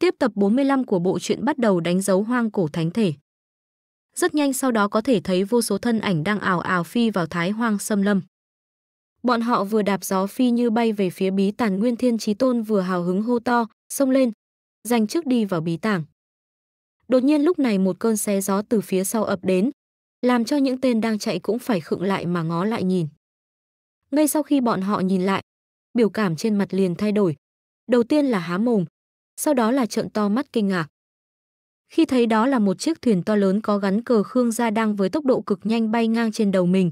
Tiếp tập 45 của bộ truyện bắt đầu đánh dấu hoang cổ thánh thể. Rất nhanh sau đó có thể thấy vô số thân ảnh đang ảo ảo phi vào thái hoang xâm lâm. Bọn họ vừa đạp gió phi như bay về phía bí tàng Nguyên Thiên Chí Tôn vừa hào hứng hô to, xông lên, giành trước đi vào bí tàng. Đột nhiên lúc này một cơn xé gió từ phía sau ập đến, làm cho những tên đang chạy cũng phải khựng lại mà ngó lại nhìn. Ngay sau khi bọn họ nhìn lại, biểu cảm trên mặt liền thay đổi. Đầu tiên là há mồm, sau đó là trợn to mắt kinh ngạc. Khi thấy đó là một chiếc thuyền to lớn có gắn cờ Khương gia đang với tốc độ cực nhanh bay ngang trên đầu mình,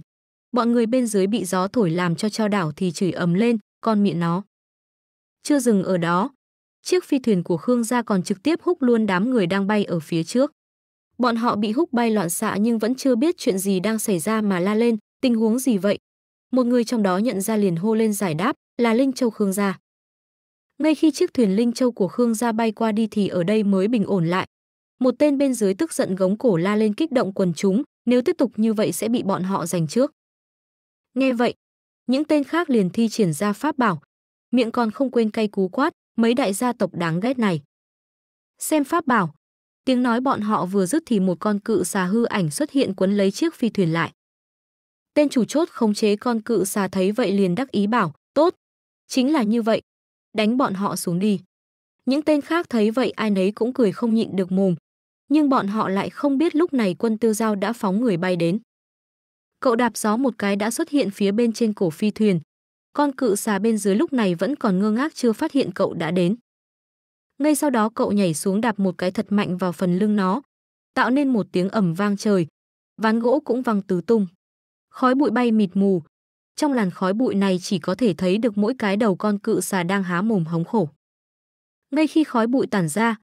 Bọn người bên dưới bị gió thổi làm cho trao đảo thì chửi ầm lên, con miệng nó. Chưa dừng ở đó, chiếc phi thuyền của Khương gia còn trực tiếp hút luôn đám người đang bay ở phía trước. Bọn họ bị hút bay loạn xạ nhưng vẫn chưa biết chuyện gì đang xảy ra mà la lên, tình huống gì vậy? Một người trong đó nhận ra liền hô lên giải đáp là Linh Châu Khương gia. Ngay khi chiếc thuyền Linh Châu của Khương gia bay qua đi thì ở đây mới bình ổn lại. Một tên bên dưới tức giận gống cổ la lên kích động quần chúng, nếu tiếp tục như vậy sẽ bị bọn họ giành trước. Nghe vậy, những tên khác liền thi triển ra pháp bảo, miệng còn không quên cay cú quát, mấy đại gia tộc đáng ghét này. Xem pháp bảo, tiếng nói bọn họ vừa dứt thì một con cự xà hư ảnh xuất hiện quấn lấy chiếc phi thuyền lại. Tên chủ chốt khống chế con cự xà thấy vậy liền đắc ý bảo, tốt, chính là như vậy, đánh bọn họ xuống đi. Những tên khác thấy vậy ai nấy cũng cười không nhịn được mồm, nhưng bọn họ lại không biết lúc này quân tiêu giao đã phóng người bay đến. Cậu đạp gió một cái đã xuất hiện phía bên trên cổ phi thuyền. Con cự xà bên dưới lúc này vẫn còn ngơ ngác chưa phát hiện cậu đã đến. Ngay sau đó cậu nhảy xuống đạp một cái thật mạnh vào phần lưng nó, tạo nên một tiếng ẩm vang trời. Ván gỗ cũng văng tứ tung. Khói bụi bay mịt mù, trong làn khói bụi này chỉ có thể thấy được mỗi cái đầu con cự xà đang há mồm hống khổ. Ngay khi khói bụi tản ra,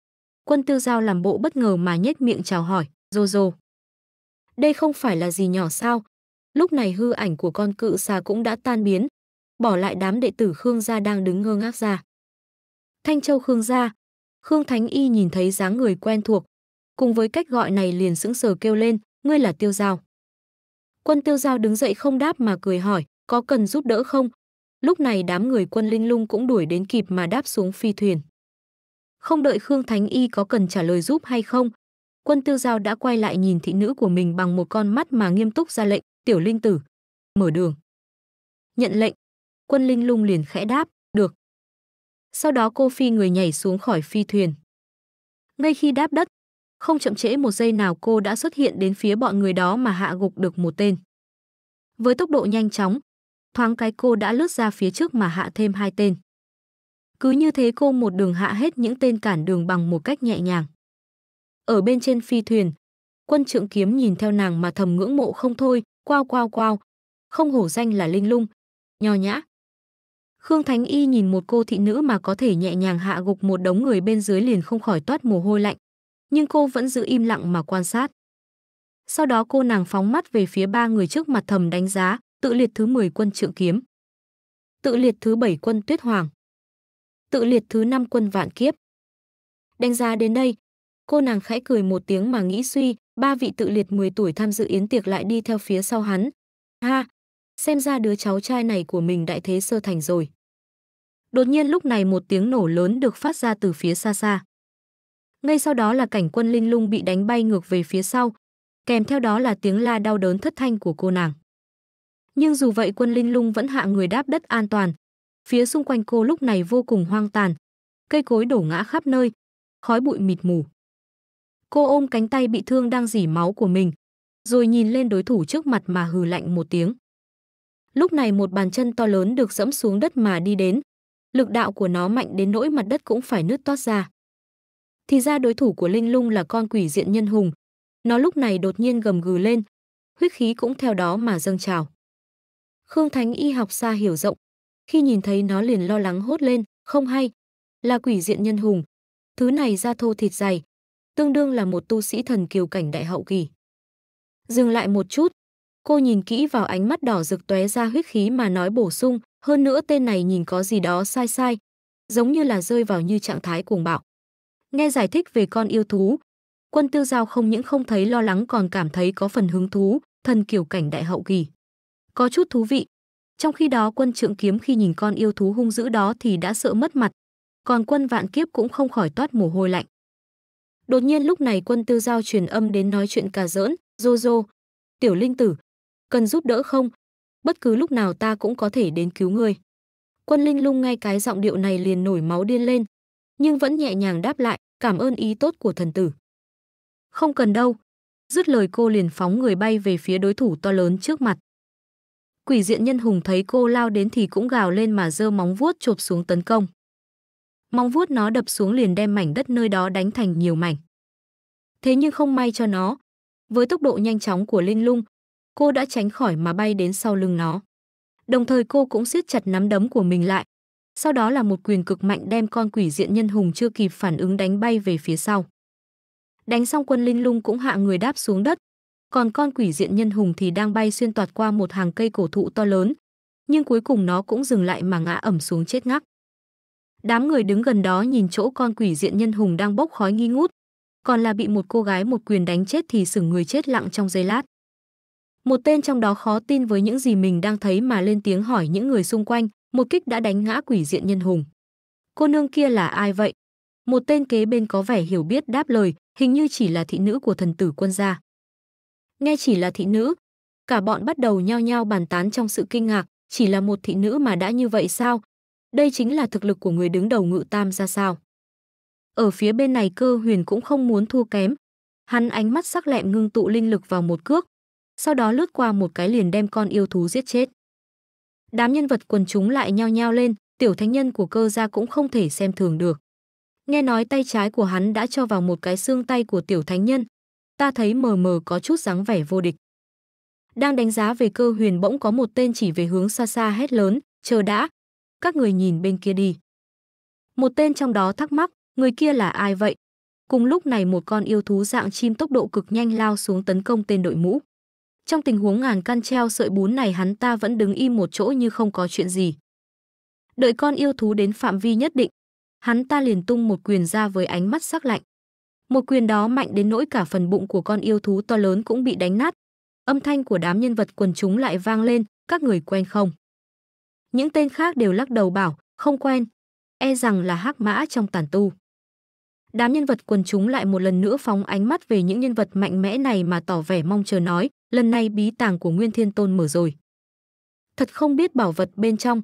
quân tiêu giao làm bộ bất ngờ mà nhếch miệng chào hỏi, rô rô. Đây không phải là gì nhỏ sao? Lúc này hư ảnh của con cự xà cũng đã tan biến, bỏ lại đám đệ tử Khương gia đang đứng ngơ ngác ra. Thanh Châu Khương gia, Khương Thánh Y nhìn thấy dáng người quen thuộc, cùng với cách gọi này liền sững sờ kêu lên, ngươi là tiêu giao. Quân tiêu giao đứng dậy không đáp mà cười hỏi, có cần giúp đỡ không? Lúc này đám người quân linh lung cũng đuổi đến kịp mà đáp xuống phi thuyền. Không đợi Khương Thánh Y có cần trả lời giúp hay không, quân tiêu giao đã quay lại nhìn thị nữ của mình bằng một con mắt mà nghiêm túc ra lệnh, tiểu linh tử, mở đường. Nhận lệnh, quân linh lung liền khẽ đáp, được. Sau đó cô phi người nhảy xuống khỏi phi thuyền. Ngay khi đáp đất, không chậm trễ một giây nào cô đã xuất hiện đến phía bọn người đó mà hạ gục được một tên. Với tốc độ nhanh chóng, Thoáng cái cô đã lướt ra phía trước mà hạ thêm hai tên. Cứ như thế cô một đường hạ hết những tên cản đường bằng một cách nhẹ nhàng. Ở bên trên phi thuyền, quân trượng kiếm nhìn theo nàng mà thầm ngưỡng mộ không thôi, quao quao quao. Không hổ danh là linh lung, nho nhã. Khương Thánh Y nhìn một cô thị nữ mà có thể nhẹ nhàng hạ gục một đống người bên dưới liền không khỏi toát mồ hôi lạnh. Nhưng cô vẫn giữ im lặng mà quan sát. Sau đó cô nàng phóng mắt về phía ba người trước mặt thầm đánh giá, tự liệt thứ 10 quân Trượng Kiếm, tự liệt thứ 7 quân Tuyết Hoàng, tự liệt thứ 5 quân Vạn Kiếp. Đánh giá đến đây, cô nàng khẽ cười một tiếng mà nghĩ suy, ba vị tự liệt 10 tuổi tham dự yến tiệc lại đi theo phía sau hắn. Ha, xem ra đứa cháu trai này của mình đại thế sơ thành rồi. Đột nhiên lúc này một tiếng nổ lớn được phát ra từ phía xa xa. Ngay sau đó là cảnh quân linh lung bị đánh bay ngược về phía sau, kèm theo đó là tiếng la đau đớn thất thanh của cô nàng. Nhưng dù vậy quân Linh Lung vẫn hạ người đáp đất an toàn. Phía xung quanh cô lúc này vô cùng hoang tàn. Cây cối đổ ngã khắp nơi, khói bụi mịt mù. Cô ôm cánh tay bị thương đang dỉ máu của mình, rồi nhìn lên đối thủ trước mặt mà hừ lạnh một tiếng. Lúc này một bàn chân to lớn được dẫm xuống đất mà đi đến. Lực đạo của nó mạnh đến nỗi mặt đất cũng phải nứt toát ra. Thì ra đối thủ của Linh Lung là con quỷ diện nhân hùng. Nó lúc này đột nhiên gầm gừ lên. Huyết khí cũng theo đó mà dâng trào. Khương Thánh y học xa hiểu rộng. Khi nhìn thấy nó liền lo lắng hốt lên, không hay. Là quỷ diện nhân hùng. Thứ này da thô thịt dày. Tương đương là một tu sĩ thần kiều cảnh đại hậu kỳ. Dừng lại một chút. Cô nhìn kỹ vào ánh mắt đỏ rực tóe ra huyết khí mà nói bổ sung. Hơn nữa tên này nhìn có gì đó sai sai. Giống như là rơi vào như trạng thái cuồng bạo. Nghe giải thích về con yêu thú. Quân tiêu giao không những không thấy lo lắng còn cảm thấy có phần hứng thú, thần kiều cảnh đại hậu kỳ có chút thú vị. Trong khi đó quân trượng kiếm khi nhìn con yêu thú hung dữ đó thì đã sợ mất mặt, còn quân vạn kiếp cũng không khỏi toát mồ hôi lạnh. Đột nhiên lúc này quân tư giao truyền âm đến nói chuyện cà giỡn, rô rô, tiểu linh tử, cần giúp đỡ không? Bất cứ lúc nào ta cũng có thể đến cứu ngươi. Quân linh lung ngay cái giọng điệu này liền nổi máu điên lên, nhưng vẫn nhẹ nhàng đáp lại, cảm ơn ý tốt của thần tử. Không cần đâu. Dứt lời cô liền phóng người bay về phía đối thủ to lớn trước mặt. Quỷ diện nhân hùng thấy cô lao đến thì cũng gào lên mà giơ móng vuốt chộp xuống tấn công. Móng vuốt nó đập xuống liền đem mảnh đất nơi đó đánh thành nhiều mảnh. Thế nhưng không may cho nó, với tốc độ nhanh chóng của Linh Lung, cô đã tránh khỏi mà bay đến sau lưng nó. Đồng thời cô cũng siết chặt nắm đấm của mình lại, sau đó là một quyền cực mạnh đem con quỷ diện nhân hùng chưa kịp phản ứng đánh bay về phía sau. Đánh xong quân Linh Lung cũng hạ người đáp xuống đất, còn con quỷ diện nhân hùng thì đang bay xuyên toạt qua một hàng cây cổ thụ to lớn, nhưng cuối cùng nó cũng dừng lại mà ngã ẩm xuống chết ngắc. Đám người đứng gần đó nhìn chỗ con quỷ diện nhân hùng đang bốc khói nghi ngút, còn là bị một cô gái một quyền đánh chết thì sửng người chết lặng trong giây lát. Một tên trong đó khó tin với những gì mình đang thấy mà lên tiếng hỏi những người xung quanh, một kích đã đánh ngã quỷ diện nhân hùng. Cô nương kia là ai vậy? Một tên kế bên có vẻ hiểu biết đáp lời, hình như chỉ là thị nữ của thần tử quân gia nghe chỉ là thị nữ. Cả bọn bắt đầu nhao nhao bàn tán trong sự kinh ngạc, chỉ là một thị nữ mà đã như vậy sao? Đây chính là thực lực của người đứng đầu ngự tam ra sao? Ở phía bên này cơ huyền cũng không muốn thua kém. Hắn ánh mắt sắc lẹm ngưng tụ linh lực vào một cước, sau đó lướt qua một cái liền đem con yêu thú giết chết. Đám nhân vật quần chúng lại nhao nhao lên, tiểu thánh nhân của cơ gia cũng không thể xem thường được. Nghe nói tay trái của hắn đã cho vào một cái xương tay của tiểu thánh nhân, ta thấy mờ mờ có chút dáng vẻ vô địch. Đang đánh giá về cơ huyền bỗng có một tên chỉ về hướng xa xa hét lớn, chờ đã, các người nhìn bên kia đi. Một tên trong đó thắc mắc, người kia là ai vậy? Cùng lúc này một con yêu thú dạng chim tốc độ cực nhanh lao xuống tấn công tên đội mũ. Trong tình huống ngàn can treo sợi bún này hắn ta vẫn đứng im một chỗ như không có chuyện gì. Đợi con yêu thú đến phạm vi nhất định, hắn ta liền tung một quyền ra với ánh mắt sắc lạnh. Một quyền đó mạnh đến nỗi cả phần bụng của con yêu thú to lớn cũng bị đánh nát. Âm thanh của đám nhân vật quần chúng lại vang lên, các người quen không? Những tên khác đều lắc đầu bảo, không quen, e rằng là hắc mã trong tàn tu. Đám nhân vật quần chúng lại một lần nữa phóng ánh mắt về những nhân vật mạnh mẽ này mà tỏ vẻ mong chờ nói, lần này bí tàng của Nguyên Thiên Tôn mở rồi. Thật không biết bảo vật bên trong.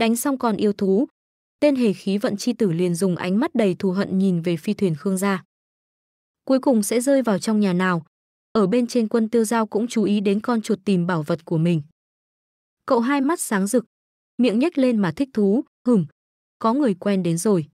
Đánh xong còn yêu thú, tên hề khí vận chi tử liền dùng ánh mắt đầy thù hận nhìn về phi thuyền Khương gia cuối cùng sẽ rơi vào trong nhà nào. Ở bên trên quân tiêu giao cũng chú ý đến con chuột tìm bảo vật của mình. Cậu hai mắt sáng rực, miệng nhếch lên mà thích thú, hửm, có người quen đến rồi.